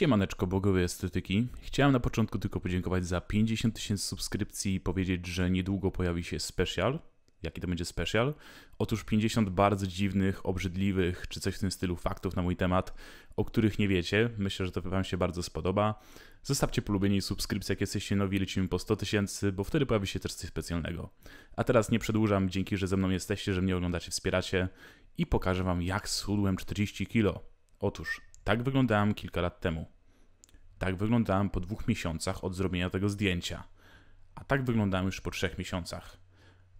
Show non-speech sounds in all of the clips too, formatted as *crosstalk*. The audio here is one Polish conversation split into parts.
Siemaneczko bogowie estetyki. Chciałem na początku tylko podziękować za 50 tysięcy subskrypcji i powiedzieć, że niedługo pojawi się special. Jaki to będzie special? Otóż 50 bardzo dziwnych, obrzydliwych czy coś w tym stylu faktów na mój temat, o których nie wiecie. Myślę, że to Wam się bardzo spodoba. Zostawcie polubienie i subskrypcję, jak jesteście nowi, lecimy po 100 tysięcy, bo wtedy pojawi się też coś specjalnego. A teraz nie przedłużam, dzięki, że ze mną jesteście, że mnie oglądacie, wspieracie i pokażę Wam, jak schudłem 40 kilo. Otóż tak wyglądałem kilka lat temu. Tak wyglądałem po dwóch miesiącach od zrobienia tego zdjęcia. A tak wyglądałem już po trzech miesiącach.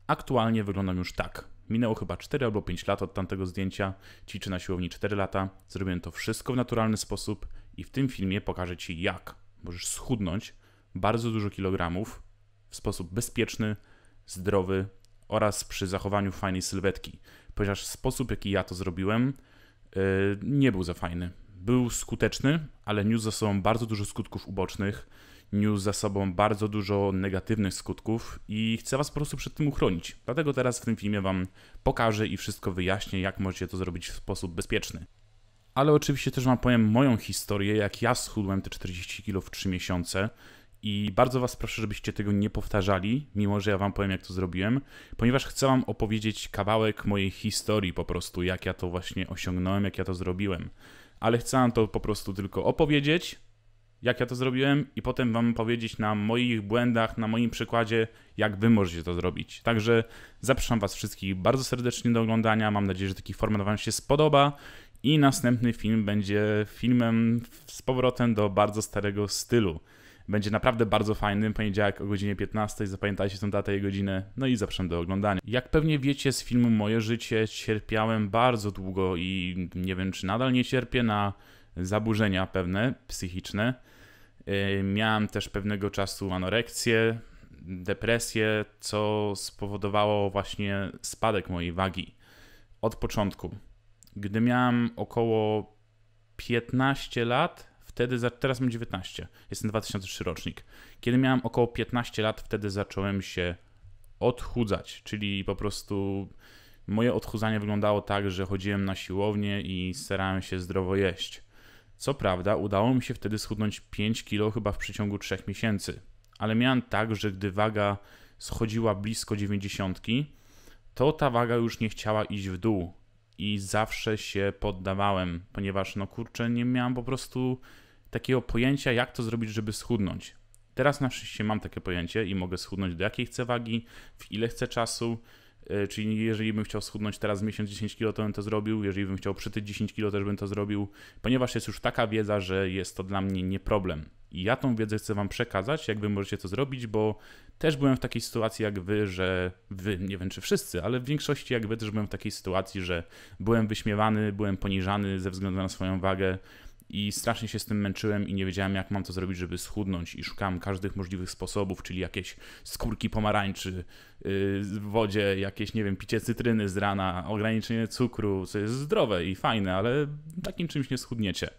Aktualnie wyglądam już tak. Minęło chyba 4 albo 5 lat od tamtego zdjęcia, ćwiczę na siłowni 4 lata, zrobiłem to wszystko w naturalny sposób i w tym filmie pokażę Ci jak możesz schudnąć bardzo dużo kilogramów w sposób bezpieczny, zdrowy oraz przy zachowaniu fajnej sylwetki. Ponieważ sposób, jaki ja to zrobiłem, yy, nie był za fajny był skuteczny, ale niósł za sobą bardzo dużo skutków ubocznych, niósł za sobą bardzo dużo negatywnych skutków i chcę was po prostu przed tym uchronić. Dlatego teraz w tym filmie wam pokażę i wszystko wyjaśnię, jak możecie to zrobić w sposób bezpieczny. Ale oczywiście też wam powiem moją historię, jak ja schudłem te 40 kg w 3 miesiące. I bardzo Was proszę, żebyście tego nie powtarzali, mimo że ja Wam powiem, jak to zrobiłem, ponieważ chcę Wam opowiedzieć kawałek mojej historii, po prostu jak ja to właśnie osiągnąłem, jak ja to zrobiłem ale chcę to po prostu tylko opowiedzieć, jak ja to zrobiłem, i potem Wam powiedzieć na moich błędach, na moim przykładzie, jak Wy możecie to zrobić. Także zapraszam Was wszystkich bardzo serdecznie do oglądania. Mam nadzieję, że taki format Wam się spodoba. I następny film będzie filmem z powrotem do bardzo starego stylu. Będzie naprawdę bardzo fajny, poniedziałek o godzinie 15, zapamiętajcie tę datę i godzinę, no i zapraszam do oglądania. Jak pewnie wiecie z filmu Moje Życie, cierpiałem bardzo długo i nie wiem czy nadal nie cierpię na zaburzenia pewne, psychiczne. Yy, miałem też pewnego czasu anorekcję, depresję, co spowodowało właśnie spadek mojej wagi od początku. Gdy miałem około 15 lat, wtedy, za, teraz mam 19, jestem 2003 rocznik. Kiedy miałem około 15 lat, wtedy zacząłem się odchudzać, czyli po prostu moje odchudzanie wyglądało tak, że chodziłem na siłownię i starałem się zdrowo jeść. Co prawda, udało mi się wtedy schudnąć 5 kg chyba w przeciągu 3 miesięcy, ale miałem tak, że gdy waga schodziła blisko 90, to ta waga już nie chciała iść w dół i zawsze się poddawałem, ponieważ no kurczę, nie miałem po prostu takiego pojęcia, jak to zrobić, żeby schudnąć. Teraz na szczęście mam takie pojęcie i mogę schudnąć do jakiej chcę wagi, w ile chcę czasu. E, czyli jeżeli bym chciał schudnąć teraz miesiąc 10 kg, to bym to zrobił. Jeżeli bym chciał przytyć 10 kg, też bym to zrobił, ponieważ jest już taka wiedza, że jest to dla mnie nie problem. I ja tą wiedzę chcę Wam przekazać, jak Wy możecie to zrobić, bo też byłem w takiej sytuacji jak Wy, że Wy, nie wiem czy wszyscy, ale w większości jak Wy też byłem w takiej sytuacji, że byłem wyśmiewany, byłem poniżany ze względu na swoją wagę i strasznie się z tym męczyłem i nie wiedziałem, jak mam to zrobić, żeby schudnąć i szukałem każdych możliwych sposobów, czyli jakieś skórki pomarańczy y, w wodzie, jakieś, nie wiem, picie cytryny z rana, ograniczenie cukru, co jest zdrowe i fajne, ale takim czymś nie schudniecie.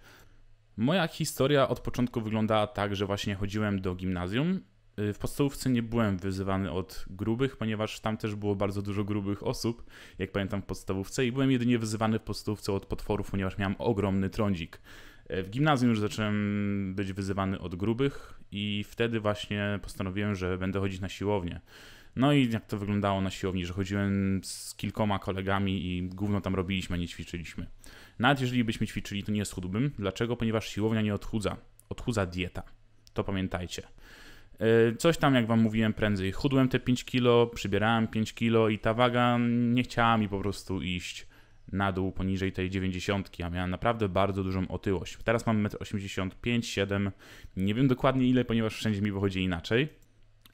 Moja historia od początku wyglądała tak, że właśnie chodziłem do gimnazjum. Y, w podstawówce nie byłem wyzywany od grubych, ponieważ tam też było bardzo dużo grubych osób, jak pamiętam w podstawówce, i byłem jedynie wyzywany w podstawówce od potworów, ponieważ miałem ogromny trądzik. W gimnazjum już zacząłem być wyzywany od grubych i wtedy właśnie postanowiłem, że będę chodzić na siłownię. No i jak to wyglądało na siłowni, że chodziłem z kilkoma kolegami i głównie tam robiliśmy, nie ćwiczyliśmy. Nawet jeżeli byśmy ćwiczyli, to nie schudłbym. Dlaczego? Ponieważ siłownia nie odchudza. Odchudza dieta. To pamiętajcie. E, coś tam, jak wam mówiłem prędzej, chudłem te 5 kilo, przybierałem 5 kilo i ta waga nie chciała mi po prostu iść na dół poniżej tej 90, a miałem naprawdę bardzo dużą otyłość. Teraz mam 1,85 7 nie wiem dokładnie ile, ponieważ wszędzie mi wychodzi inaczej.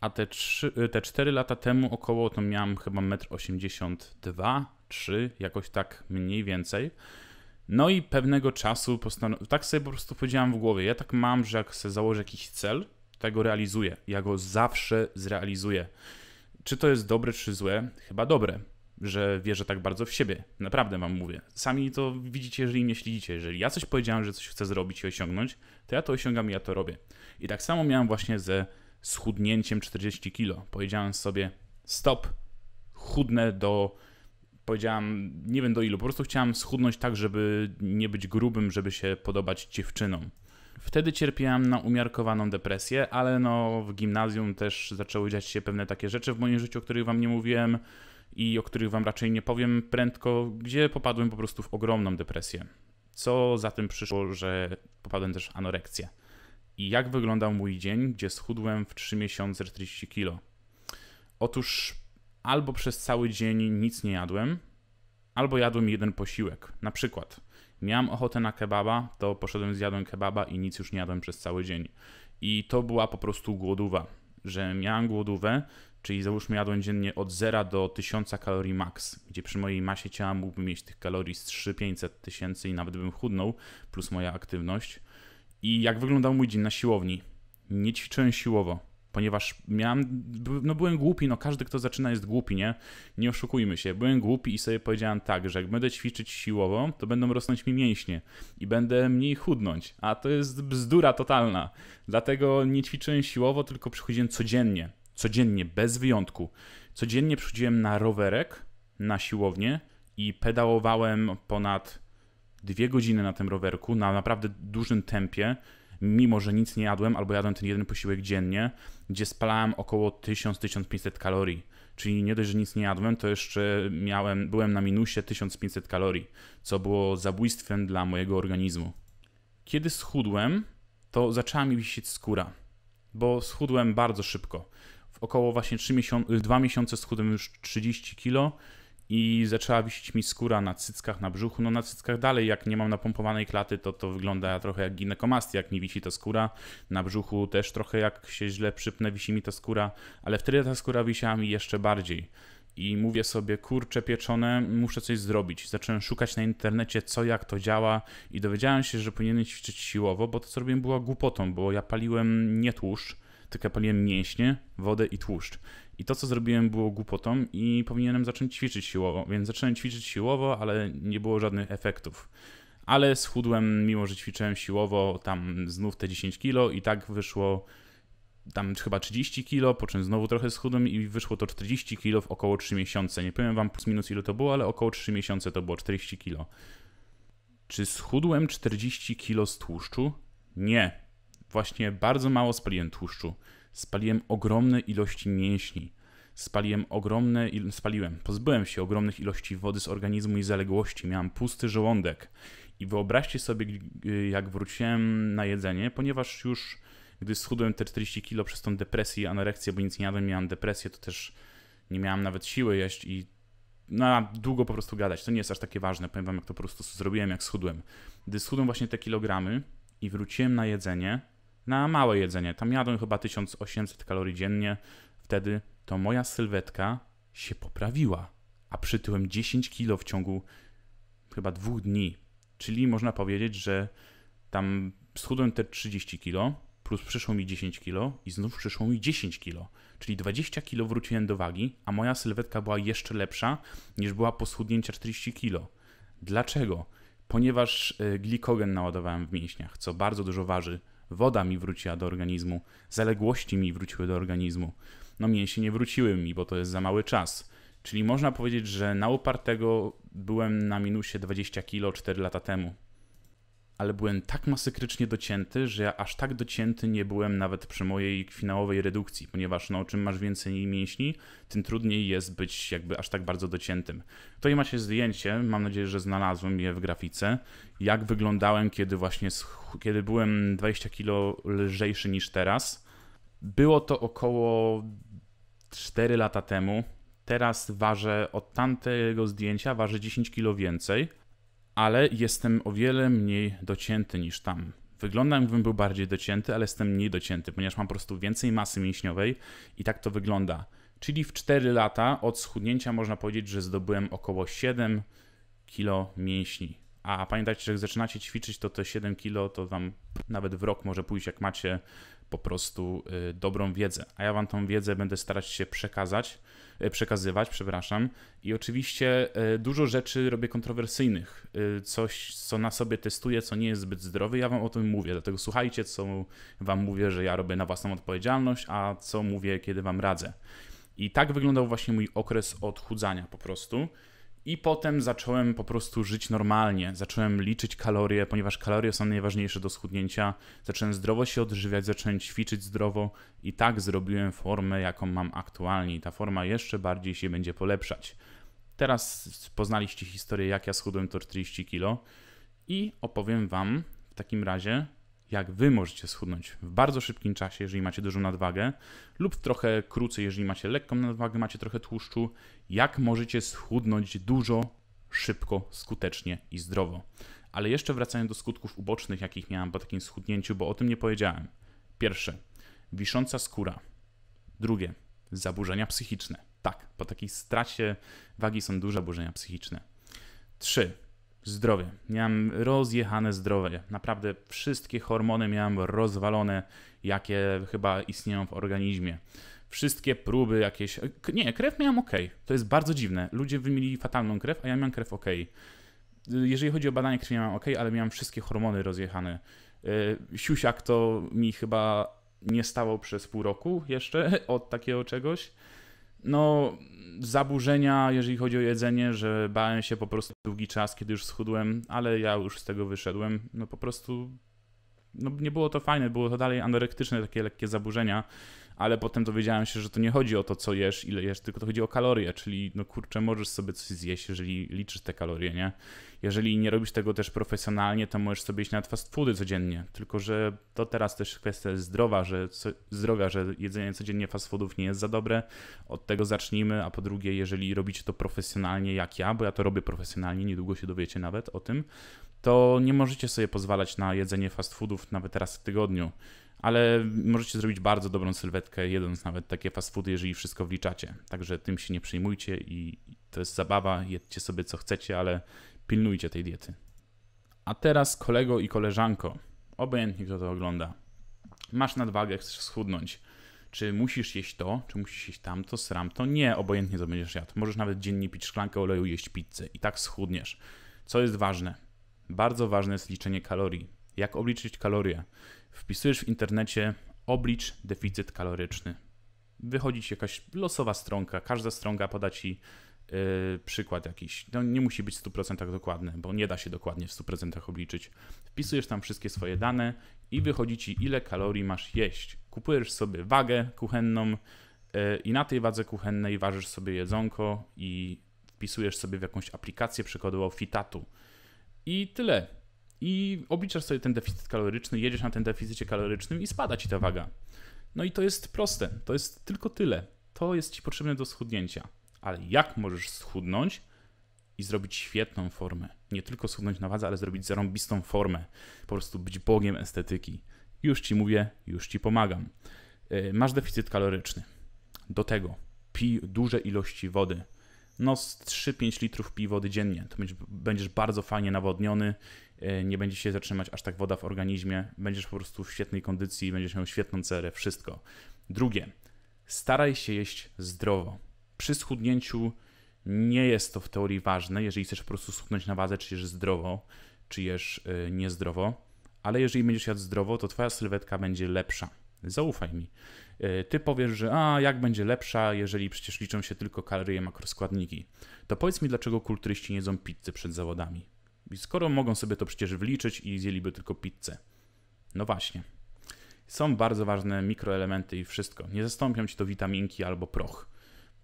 A te, 3, y, te 4 lata temu około to miałem chyba 1,82 3 jakoś tak mniej więcej. No i pewnego czasu postanowiłem, tak sobie po prostu powiedziałem w głowie, ja tak mam, że jak sobie założę jakiś cel, to go realizuję, ja go zawsze zrealizuję. Czy to jest dobre, czy złe? Chyba dobre że wierzę tak bardzo w siebie. Naprawdę wam mówię. Sami to widzicie, jeżeli mnie śledzicie. Jeżeli ja coś powiedziałem, że coś chcę zrobić i osiągnąć, to ja to osiągam i ja to robię. I tak samo miałem właśnie ze schudnięciem 40 kilo. Powiedziałem sobie stop, chudnę do powiedziałem, nie wiem do ilu, po prostu chciałem schudnąć tak, żeby nie być grubym, żeby się podobać dziewczynom. Wtedy cierpiałam na umiarkowaną depresję, ale no w gimnazjum też zaczęły dziać się pewne takie rzeczy w moim życiu, o których wam nie mówiłem i o których Wam raczej nie powiem prędko, gdzie popadłem po prostu w ogromną depresję. Co za tym przyszło, że popadłem też w anorekcję. I jak wyglądał mój dzień, gdzie schudłem w 3 miesiące 40 kg? Otóż albo przez cały dzień nic nie jadłem, albo jadłem jeden posiłek. Na przykład miałem ochotę na kebaba, to poszedłem zjadłem kebaba i nic już nie jadłem przez cały dzień. I to była po prostu głodowa, że miałem głodówę czyli załóżmy jadłem dziennie od 0 do 1000 kalorii max, gdzie przy mojej masie ciała mógłbym mieć tych kalorii z 3500 tysięcy i nawet bym chudnął, plus moja aktywność. I jak wyglądał mój dzień na siłowni? Nie ćwiczyłem siłowo, ponieważ miałem, no byłem głupi, no każdy kto zaczyna jest głupi, nie? Nie oszukujmy się, byłem głupi i sobie powiedziałem tak, że jak będę ćwiczyć siłowo, to będą rosnąć mi mięśnie i będę mniej chudnąć, a to jest bzdura totalna. Dlatego nie ćwiczyłem siłowo, tylko przychodziłem codziennie codziennie, bez wyjątku. Codziennie przychodziłem na rowerek, na siłownię i pedałowałem ponad dwie godziny na tym rowerku na naprawdę dużym tempie, mimo że nic nie jadłem, albo jadłem ten jeden posiłek dziennie, gdzie spalałem około 1000-1500 kalorii. Czyli nie dość, że nic nie jadłem, to jeszcze miałem, byłem na minusie 1500 kalorii, co było zabójstwem dla mojego organizmu. Kiedy schudłem, to zaczęła mi wisieć skóra, bo schudłem bardzo szybko około właśnie 3 y, miesiące, 2 miesiące schudłem już 30 kilo i zaczęła wisić mi skóra na cyckach, na brzuchu. No na cyckach dalej, jak nie mam napompowanej klaty, to to wygląda trochę jak ginekomastia, jak mi wisi ta skóra. Na brzuchu też trochę jak się źle przypnę, wisi mi ta skóra, ale wtedy ta skóra wisiała mi jeszcze bardziej. I mówię sobie, kurcze pieczone, muszę coś zrobić. Zacząłem szukać na internecie, co, jak to działa, i dowiedziałem się, że powinienem ćwiczyć siłowo, bo to, co robiłem, była głupotą, bo ja paliłem nie tłuszcz, tylko paliłem mięśnie, wodę i tłuszcz. I to, co zrobiłem, było głupotą i powinienem zacząć ćwiczyć siłowo. Więc zacząłem ćwiczyć siłowo, ale nie było żadnych efektów. Ale schudłem, mimo że ćwiczyłem siłowo, tam znów te 10 kilo i tak wyszło tam chyba 30 kilo, po czym znowu trochę schudłem i wyszło to 40 kilo w około 3 miesiące. Nie powiem wam plus minus ile to było, ale około 3 miesiące to było 40 kilo. Czy schudłem 40 kilo z tłuszczu? Nie właśnie bardzo mało spaliłem tłuszczu. Spaliłem ogromne ilości mięśni. Spaliłem ogromne, spaliłem, pozbyłem się ogromnych ilości wody z organizmu i zaległości. Miałem pusty żołądek. I wyobraźcie sobie, y, jak wróciłem na jedzenie, ponieważ już gdy schudłem te 40 kilo przez tą depresję, anorekcję, bo nic nie jadłem, miałem depresję, to też nie miałem nawet siły jeść i na no, długo po prostu gadać. To nie jest aż takie ważne. Powiem wam, jak to po prostu zrobiłem, jak schudłem. Gdy schudłem właśnie te kilogramy i wróciłem na jedzenie, na małe jedzenie. Tam jadłem chyba 1800 kalorii dziennie. Wtedy to moja sylwetka się poprawiła, a przytyłem 10 kilo w ciągu chyba dwóch dni. Czyli można powiedzieć, że tam schudłem te 30 kilo, plus przyszło mi 10 kilo i znów przyszło mi 10 kilo. Czyli 20 kilo wróciłem do wagi, a moja sylwetka była jeszcze lepsza niż była po schudnięciu 40 kilo. Dlaczego? Ponieważ y, glikogen naładowałem w mięśniach, co bardzo dużo waży woda mi wróciła do organizmu, zaległości mi wróciły do organizmu. No mięsie nie wróciły mi, bo to jest za mały czas. Czyli można powiedzieć, że na opartego byłem na minusie 20 kilo 4 lata temu ale byłem tak masakrycznie docięty, że ja aż tak docięty nie byłem nawet przy mojej finałowej redukcji, ponieważ no, czym masz więcej mięśni, tym trudniej jest być jakby aż tak bardzo dociętym. Tutaj macie zdjęcie, mam nadzieję, że znalazłem je w grafice, jak wyglądałem, kiedy właśnie, kiedy byłem 20 kg lżejszy niż teraz. Było to około 4 lata temu. Teraz ważę od tamtego zdjęcia, ważę 10 kg więcej ale jestem o wiele mniej docięty niż tam. Wyglądam, jakbym był bardziej docięty, ale jestem mniej docięty, ponieważ mam po prostu więcej masy mięśniowej i tak to wygląda. Czyli w 4 lata od schudnięcia można powiedzieć, że zdobyłem około 7 kilo mięśni. A pamiętajcie, że jak zaczynacie ćwiczyć, to te 7 kilo to wam nawet w rok może pójść, jak macie po prostu y, dobrą wiedzę. A ja wam tą wiedzę będę starać się przekazać, y, przekazywać, przepraszam. I oczywiście y, dużo rzeczy robię kontrowersyjnych. Coś, co na sobie testuję, co nie jest zbyt zdrowe, ja wam o tym mówię. Dlatego słuchajcie, co wam mówię, że ja robię na własną odpowiedzialność, a co mówię, kiedy wam radzę. I tak wyglądał właśnie mój okres odchudzania po prostu. I potem zacząłem po prostu żyć normalnie. Zacząłem liczyć kalorie, ponieważ kalorie są najważniejsze do schudnięcia. Zacząłem zdrowo się odżywiać, zacząłem ćwiczyć zdrowo i tak zrobiłem formę, jaką mam aktualnie. I ta forma jeszcze bardziej się będzie polepszać. Teraz poznaliście historię, jak ja schudłem to 40 kg i opowiem Wam w takim razie, jak wy możecie schudnąć w bardzo szybkim czasie, jeżeli macie dużą nadwagę, lub trochę krócej, jeżeli macie lekką nadwagę, macie trochę tłuszczu, jak możecie schudnąć dużo, szybko, skutecznie i zdrowo. Ale jeszcze wracając do skutków ubocznych, jakich miałem po takim schudnięciu, bo o tym nie powiedziałem. Pierwsze, wisząca skóra. Drugie, zaburzenia psychiczne. Tak, po takiej stracie wagi są duże zaburzenia psychiczne. Trzy, zdrowie. Miałem rozjechane zdrowie. Naprawdę wszystkie hormony miałem rozwalone, jakie chyba istnieją w organizmie. Wszystkie próby jakieś. Nie, krew miałem ok. To jest bardzo dziwne. Ludzie wymienili fatalną krew, a ja miałem krew ok. Jeżeli chodzi o badanie krwi, miałem ok, ale miałem wszystkie hormony rozjechane. E, siusiak to mi chyba nie stawał przez pół roku jeszcze *laughs* od takiego czegoś no, zaburzenia, jeżeli chodzi o jedzenie, że bałem się po prostu długi czas, kiedy już schudłem, ale ja już z tego wyszedłem. No po prostu no, nie było to fajne, było to dalej anorektyczne, takie lekkie zaburzenia ale potem dowiedziałem się, że to nie chodzi o to, co jesz, ile jesz, tylko to chodzi o kalorie, czyli no kurczę, możesz sobie coś zjeść, jeżeli liczysz te kalorie, nie? Jeżeli nie robisz tego też profesjonalnie, to możesz sobie iść na fast foody codziennie, tylko że to teraz też kwestia zdrowa, że co, zdrowia, że jedzenie codziennie fast foodów nie jest za dobre, od tego zacznijmy, a po drugie, jeżeli robicie to profesjonalnie jak ja, bo ja to robię profesjonalnie, niedługo się dowiecie nawet o tym, to nie możecie sobie pozwalać na jedzenie fast foodów nawet teraz w tygodniu ale możecie zrobić bardzo dobrą sylwetkę, jedząc nawet takie fast foody, jeżeli wszystko wliczacie. Także tym się nie przejmujcie i to jest zabawa, jedźcie sobie co chcecie, ale pilnujcie tej diety. A teraz kolego i koleżanko, obojętnie kto to ogląda, masz nadwagę, chcesz schudnąć. Czy musisz jeść to, czy musisz jeść tamto, to Nie, obojętnie co będziesz jadł. Możesz nawet dziennie pić szklankę oleju, jeść pizzę i tak schudniesz. Co jest ważne? Bardzo ważne jest liczenie kalorii. Jak obliczyć kalorie? Wpisujesz w internecie oblicz deficyt kaloryczny. Wychodzi ci jakaś losowa stronka, każda stronka poda ci yy, przykład jakiś. No, nie musi być w 100% dokładny, bo nie da się dokładnie w 100% obliczyć. Wpisujesz tam wszystkie swoje dane i wychodzi ci ile kalorii masz jeść. Kupujesz sobie wagę kuchenną yy, i na tej wadze kuchennej ważysz sobie jedzonko i wpisujesz sobie w jakąś aplikację przykładowo Fitatu. I tyle i obliczasz sobie ten deficyt kaloryczny, jedziesz na ten deficycie kalorycznym i spada ci ta waga. No i to jest proste, to jest tylko tyle. To jest ci potrzebne do schudnięcia. Ale jak możesz schudnąć i zrobić świetną formę? Nie tylko schudnąć na wadze, ale zrobić zarąbistą formę. Po prostu być bogiem estetyki. Już ci mówię, już ci pomagam. E, masz deficyt kaloryczny. Do tego pij duże ilości wody no z 3-5 litrów pij wody dziennie. To będziesz bardzo fajnie nawodniony E, nie będzie się zatrzymać aż tak woda w organizmie, będziesz po prostu w świetnej kondycji, będziesz miał świetną cerę, wszystko. Drugie, staraj się jeść zdrowo. Przy schudnięciu nie jest to w teorii ważne, jeżeli chcesz po prostu schudnąć na wadze, czy jesz zdrowo, czy jesz e, niezdrowo, ale jeżeli będziesz jadł zdrowo, to twoja sylwetka będzie lepsza. Zaufaj mi. E, ty powiesz, że a jak będzie lepsza, jeżeli przecież liczą się tylko kalorie i makroskładniki. To powiedz mi, dlaczego kulturyści nie jedzą pizzy przed zawodami? skoro mogą sobie to przecież wliczyć i zjeliby tylko pizzę. No właśnie. Są bardzo ważne mikroelementy i wszystko. Nie zastąpią ci to witaminki albo proch.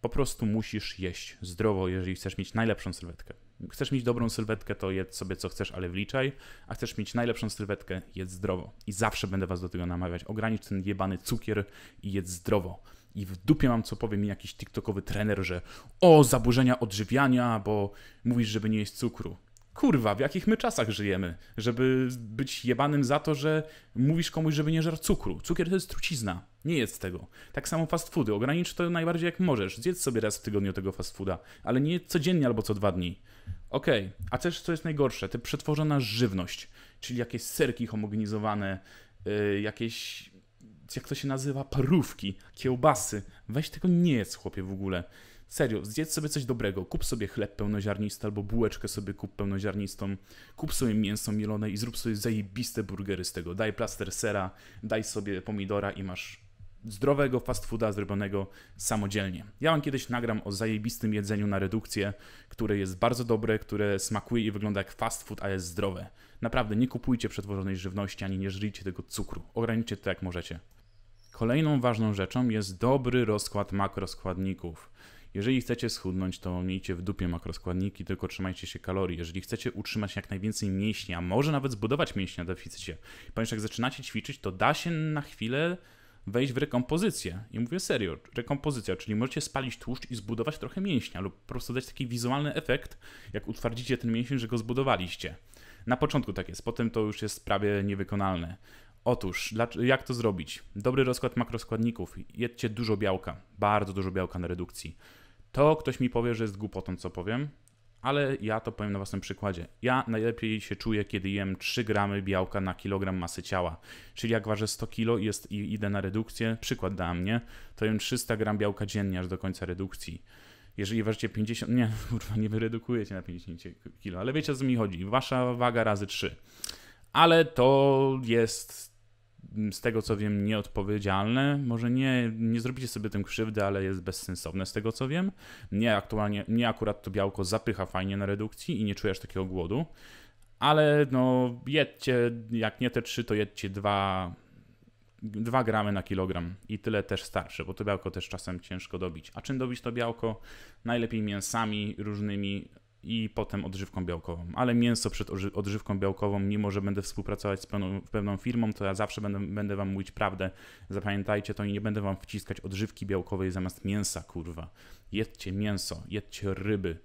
Po prostu musisz jeść zdrowo, jeżeli chcesz mieć najlepszą sylwetkę. Chcesz mieć dobrą sylwetkę, to jedz sobie co chcesz, ale wliczaj. A chcesz mieć najlepszą sylwetkę, jedz zdrowo. I zawsze będę was do tego namawiać. Ogranicz ten jebany cukier i jedz zdrowo i w dupie mam, co powie mi jakiś TikTokowy trener, że o, zaburzenia odżywiania, bo mówisz, żeby nie jeść cukru. Kurwa, w jakich my czasach żyjemy, żeby być jebanym za to, że mówisz komuś, żeby nie żarł cukru. Cukier to jest trucizna. Nie jest tego. Tak samo fast foody. Ogranicz to najbardziej jak możesz. Zjedz sobie raz w tygodniu tego fast fooda, ale nie codziennie albo co dwa dni. Okej, okay. a też co jest najgorsze, to przetworzona żywność, czyli jakieś serki homogenizowane, yy, jakieś, jak to się nazywa, parówki, kiełbasy. Weź tego nie jest, chłopie, w ogóle. Serio, zjedz sobie coś dobrego. Kup sobie chleb pełnoziarnisty albo bułeczkę sobie kup pełnoziarnistą. Kup sobie mięso mielone i zrób sobie zajebiste burgery z tego. Daj plaster sera, daj sobie pomidora i masz zdrowego fast fooda zrobionego samodzielnie. Ja wam kiedyś nagram o zajebistym jedzeniu na redukcję, które jest bardzo dobre, które smakuje i wygląda jak fast food, a jest zdrowe. Naprawdę, nie kupujcie przetworzonej żywności, ani nie żyjcie tego cukru. Ograniczcie to jak możecie. Kolejną ważną rzeczą jest dobry rozkład makroskładników. Jeżeli chcecie schudnąć, to miejcie w dupie makroskładniki, tylko trzymajcie się kalorii. Jeżeli chcecie utrzymać jak najwięcej mięśni, a może nawet zbudować mięśnie na deficycie, ponieważ jak zaczynacie ćwiczyć, to da się na chwilę wejść w rekompozycję. I mówię serio, rekompozycja, czyli możecie spalić tłuszcz i zbudować trochę mięśnia, lub po prostu dać taki wizualny efekt, jak utwardzicie ten mięsień, że go zbudowaliście. Na początku tak jest, potem to już jest prawie niewykonalne. Otóż, jak to zrobić? Dobry rozkład makroskładników. Jedzcie dużo białka, bardzo dużo białka na redukcji to ktoś mi powie, że jest głupotą, co powiem, ale ja to powiem na własnym przykładzie. Ja najlepiej się czuję, kiedy jem 3 gramy białka na kilogram masy ciała. Czyli jak ważę 100 kilo jest, i idę na redukcję, przykład dla mnie, to jem 300 gram białka dziennie aż do końca redukcji. Jeżeli ważycie 50, nie, *laughs* kurwa, nie wyredukujecie na 50 kilo, ale wiecie o co mi chodzi. Wasza waga razy 3. Ale to jest z tego co wiem, nieodpowiedzialne. Może nie, nie zrobicie sobie tym krzywdy, ale jest bezsensowne z tego co wiem. Nie, aktualnie, nie akurat to białko zapycha fajnie na redukcji i nie czujesz takiego głodu. Ale no, jedźcie, jak nie te trzy, to jedźcie dwa 2 gramy na kilogram i tyle też starsze, bo to białko też czasem ciężko dobić. A czym dobić to białko? Najlepiej mięsami różnymi, i potem odżywką białkową. Ale mięso przed odżywką białkową, mimo że będę współpracować z pewną, pewną firmą, to ja zawsze będę, będę wam mówić prawdę. Zapamiętajcie to i nie będę wam wciskać odżywki białkowej zamiast mięsa, kurwa. Jedźcie mięso, jedźcie ryby.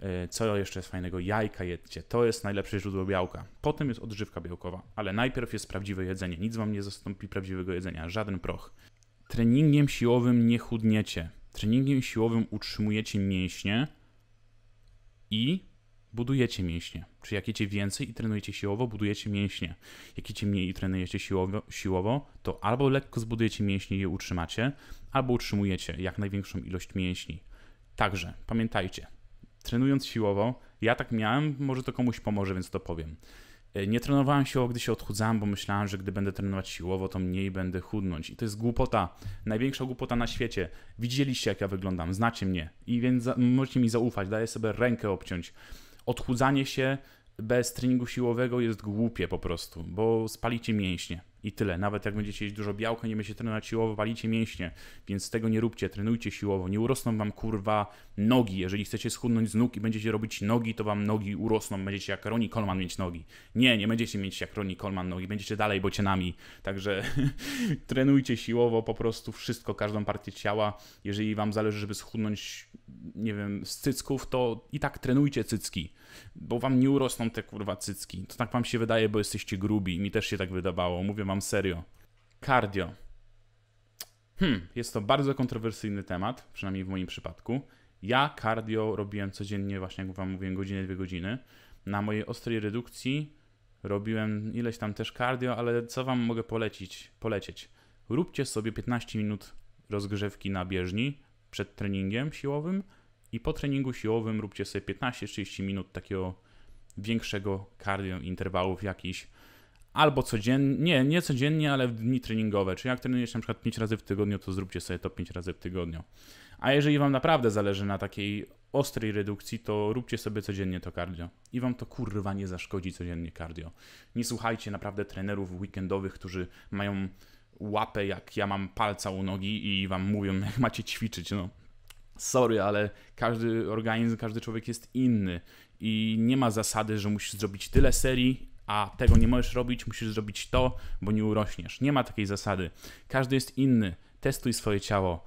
E, co jeszcze jest fajnego? Jajka jedzcie. To jest najlepsze źródło białka. Potem jest odżywka białkowa, ale najpierw jest prawdziwe jedzenie. Nic wam nie zastąpi prawdziwego jedzenia, żaden proch. Treningiem siłowym nie chudniecie. Treningiem siłowym utrzymujecie mięśnie, i budujecie mięśnie. Czy jak jecie więcej i trenujecie siłowo, budujecie mięśnie. Jak jecie mniej i trenujecie siłowo, siłowo, to albo lekko zbudujecie mięśnie i je utrzymacie, albo utrzymujecie jak największą ilość mięśni. Także pamiętajcie, trenując siłowo, ja tak miałem, może to komuś pomoże, więc to powiem. E, nie trenowałem siłowo, gdy się odchudzałem, bo myślałem, że gdy będę trenować siłowo, to mniej będę chudnąć. I to jest głupota. Największa głupota na świecie. Widzieliście, jak ja wyglądam, znacie mnie. I więc możecie mi zaufać, daję sobie rękę obciąć. Odchudzanie się bez treningu siłowego jest głupie po prostu, bo spalicie mięśnie i tyle. Nawet jak będziecie jeść dużo białka, nie będziecie trenować siłowo, walicie mięśnie, więc tego nie róbcie, trenujcie siłowo. Nie urosną wam kurwa nogi. Jeżeli chcecie schudnąć z nóg i będziecie robić nogi, to wam nogi urosną, będziecie jak Ronnie Coleman mieć nogi. Nie, nie będziecie mieć jak Ronnie Coleman nogi, będziecie dalej bocianami. Także *laughs* trenujcie siłowo po prostu wszystko, każdą partię ciała. Jeżeli wam zależy, żeby schudnąć, nie wiem, z cycków, to i tak trenujcie cycki bo wam nie urosną te kurwa cycki. To tak wam się wydaje, bo jesteście grubi. Mi też się tak wydawało, mówię wam serio. Cardio. Hmm, jest to bardzo kontrowersyjny temat, przynajmniej w moim przypadku. Ja cardio robiłem codziennie, właśnie jak wam mówiłem, godzinę, dwie godziny. Na mojej ostrej redukcji robiłem ileś tam też cardio, ale co wam mogę polecić, polecieć? Róbcie sobie 15 minut rozgrzewki na bieżni przed treningiem siłowym, i po treningu siłowym róbcie sobie 15-30 minut takiego większego cardio, interwałów jakichś. Albo codziennie, nie, nie codziennie, ale w dni treningowe. Czyli jak trenujecie na przykład 5 razy w tygodniu, to zróbcie sobie to 5 razy w tygodniu. A jeżeli Wam naprawdę zależy na takiej ostrej redukcji, to róbcie sobie codziennie to cardio. I Wam to kurwa nie zaszkodzi codziennie cardio. Nie słuchajcie naprawdę trenerów weekendowych, którzy mają łapę jak ja mam palca u nogi i Wam mówią *laughs* jak macie ćwiczyć, no sorry, ale każdy organizm, każdy człowiek jest inny i nie ma zasady, że musisz zrobić tyle serii, a tego nie możesz robić, musisz zrobić to, bo nie urośniesz. Nie ma takiej zasady. Każdy jest inny. Testuj swoje ciało.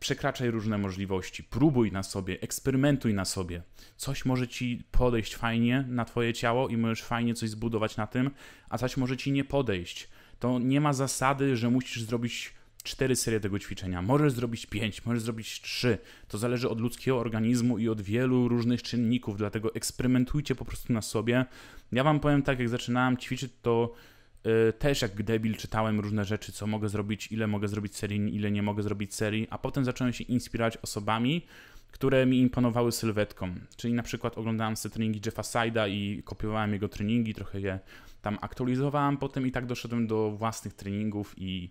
Przekraczaj różne możliwości, próbuj na sobie, eksperymentuj na sobie. Coś może ci podejść fajnie na twoje ciało i możesz fajnie coś zbudować na tym, a coś może ci nie podejść. To nie ma zasady, że musisz zrobić cztery serie tego ćwiczenia, możesz zrobić pięć, możesz zrobić trzy. To zależy od ludzkiego organizmu i od wielu różnych czynników, dlatego eksperymentujcie po prostu na sobie. Ja wam powiem tak, jak zaczynałem ćwiczyć, to yy, też jak debil czytałem różne rzeczy, co mogę zrobić, ile mogę zrobić serii, ile nie mogę zrobić serii, a potem zacząłem się inspirować osobami, które mi imponowały sylwetką. Czyli na przykład oglądałem sobie treningi Jeffa Side'a i kopiowałem jego treningi, trochę je tam aktualizowałem potem i tak doszedłem do własnych treningów i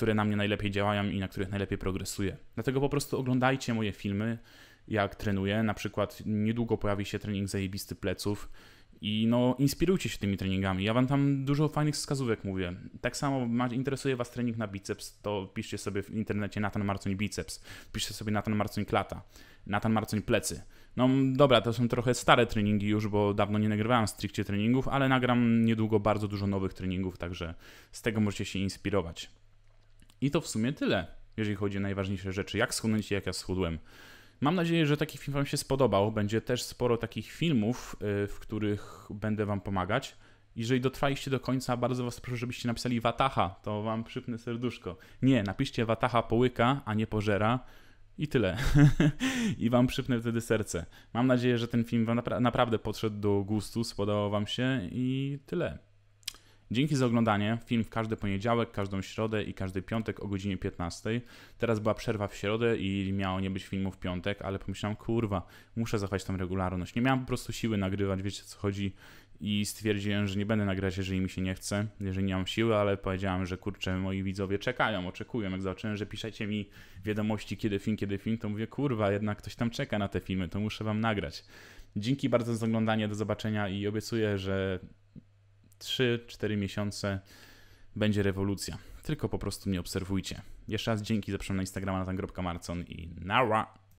które na mnie najlepiej działają i na których najlepiej progresuję. Dlatego po prostu oglądajcie moje filmy, jak trenuję. Na przykład niedługo pojawi się trening zajebisty pleców i no inspirujcie się tymi treningami. Ja wam tam dużo fajnych wskazówek mówię. Tak samo interesuje was trening na biceps, to piszcie sobie w internecie Nathan Marcoń biceps, piszcie sobie Nathan Marcoń klata, Nathan Marcoń plecy. No dobra, to są trochę stare treningi już, bo dawno nie nagrywałem stricte treningów, ale nagram niedługo bardzo dużo nowych treningów, także z tego możecie się inspirować. I to w sumie tyle, jeżeli chodzi o najważniejsze rzeczy, jak schudnąć i jak ja schudłem. Mam nadzieję, że taki film Wam się spodobał. Będzie też sporo takich filmów, y, w których będę Wam pomagać. Jeżeli dotrwaliście do końca, bardzo Was proszę, żebyście napisali Wataha, to Wam przypnę serduszko. Nie, napiszcie Wataha połyka, a nie pożera. I tyle. *laughs* I Wam przypnę wtedy serce. Mam nadzieję, że ten film Wam napra naprawdę podszedł do gustu, spodobał Wam się i tyle. Dzięki za oglądanie. Film w każdy poniedziałek, każdą środę i każdy piątek o godzinie 15. Teraz była przerwa w środę i miało nie być filmu w piątek, ale pomyślałem, kurwa, muszę zachować tam regularność. Nie miałem po prostu siły nagrywać, wiecie co chodzi. I stwierdziłem, że nie będę nagrać, jeżeli mi się nie chce, jeżeli nie mam siły, ale powiedziałem, że kurczę, moi widzowie czekają, oczekują. Jak zobaczyłem, że piszecie mi wiadomości, kiedy film, kiedy film, to mówię, kurwa, jednak ktoś tam czeka na te filmy, to muszę wam nagrać. Dzięki bardzo za oglądanie, do zobaczenia i obiecuję, że 3-4 miesiące będzie rewolucja. Tylko po prostu mnie obserwujcie. Jeszcze raz dzięki, zapraszam na Instagrama na ten.marcon i nara!